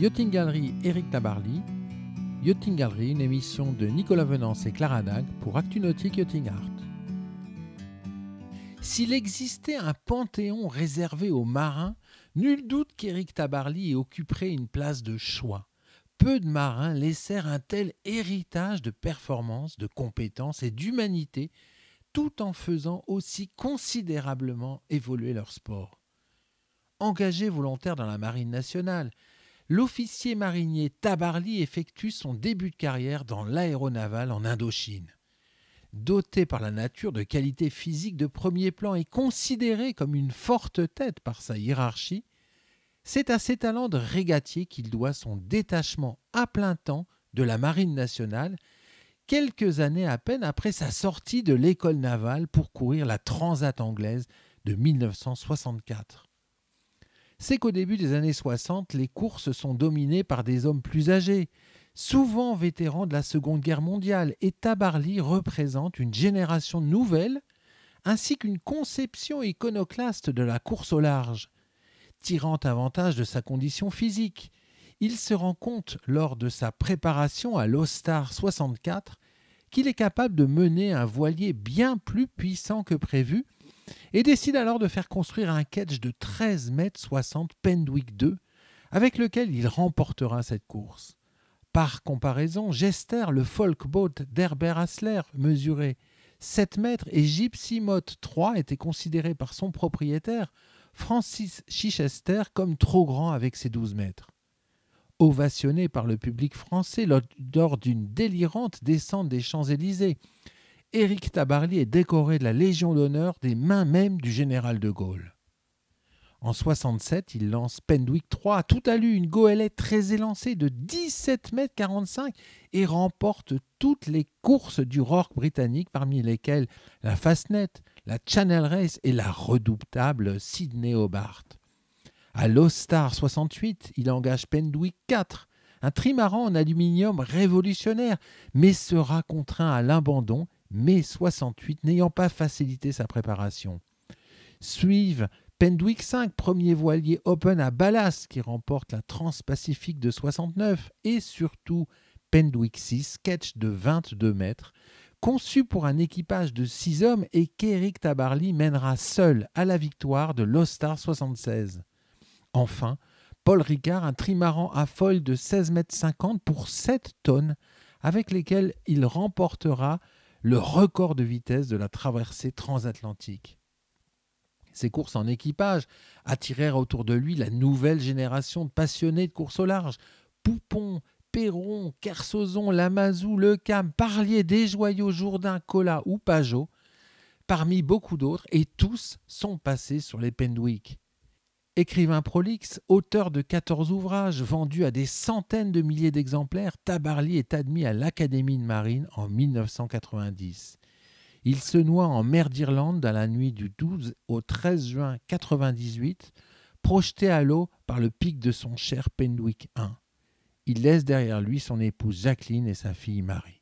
Yachting Gallery, Eric Tabarly. Yachting Gallery, une émission de Nicolas Venance et Clara Dag pour Nautique Yachting Art. S'il existait un panthéon réservé aux marins, nul doute qu'Éric Tabarly y occuperait une place de choix. Peu de marins laissèrent un tel héritage de performance, de compétence et d'humanité, tout en faisant aussi considérablement évoluer leur sport. Engagé volontaire dans la Marine nationale, l'officier marinier Tabarly effectue son début de carrière dans l'aéronaval en Indochine. Doté par la nature de qualités physiques de premier plan et considéré comme une forte tête par sa hiérarchie, c'est à ses talents de régatier qu'il doit son détachement à plein temps de la Marine nationale, quelques années à peine après sa sortie de l'école navale pour courir la Transat anglaise de 1964 c'est qu'au début des années 60, les courses sont dominées par des hommes plus âgés, souvent vétérans de la Seconde Guerre mondiale, et Tabarly représente une génération nouvelle ainsi qu'une conception iconoclaste de la course au large. Tirant avantage de sa condition physique, il se rend compte lors de sa préparation à l'Ostar 64 qu'il est capable de mener un voilier bien plus puissant que prévu et décide alors de faire construire un ketch de 13 mètres 60 Pendwick 2 avec lequel il remportera cette course. Par comparaison, Gester, le folkboat d'Herbert Hassler, mesuré 7 mètres et Gypsy Mott 3 était considéré par son propriétaire, Francis Chichester, comme trop grand avec ses 12 mètres. Ovationné par le public français lors d'une délirante descente des Champs-Élysées, Éric Tabarly est décoré de la Légion d'honneur des mains mêmes du général de Gaulle. En 67, il lance Pendwick tout à lui une goélette très élancée de 17 m 45 et remporte toutes les courses du rock britannique, parmi lesquelles la Fastnet, la Channel Race et la redoutable Sydney Hobart. À l'Ostar 68, il engage Pendwick IV, un trimaran en aluminium révolutionnaire, mais sera contraint à l'abandon mai 68 n'ayant pas facilité sa préparation. Suivent Pendwick 5, premier voilier open à Ballas qui remporte la Transpacifique de 69 et surtout Pendwick 6, catch de 22 mètres, conçu pour un équipage de 6 hommes et qu'Eric Tabarly mènera seul à la victoire de l'Ostar 76. Enfin, Paul Ricard, un trimaran à folle de 16,50 mètres pour 7 tonnes, avec lesquels il remportera le record de vitesse de la traversée transatlantique. Ses courses en équipage attirèrent autour de lui la nouvelle génération de passionnés de course au large. Poupon, Perron, Kersozon, Lamazou, Le Cam, Parlier, Desjoyaux, Jourdain, Colas ou Pajot, parmi beaucoup d'autres, et tous sont passés sur les Pendwick. Écrivain prolixe, auteur de 14 ouvrages vendus à des centaines de milliers d'exemplaires, Tabarly est admis à l'Académie de Marine en 1990. Il se noie en mer d'Irlande dans la nuit du 12 au 13 juin 1998, projeté à l'eau par le pic de son cher penwick 1. Il laisse derrière lui son épouse Jacqueline et sa fille Marie.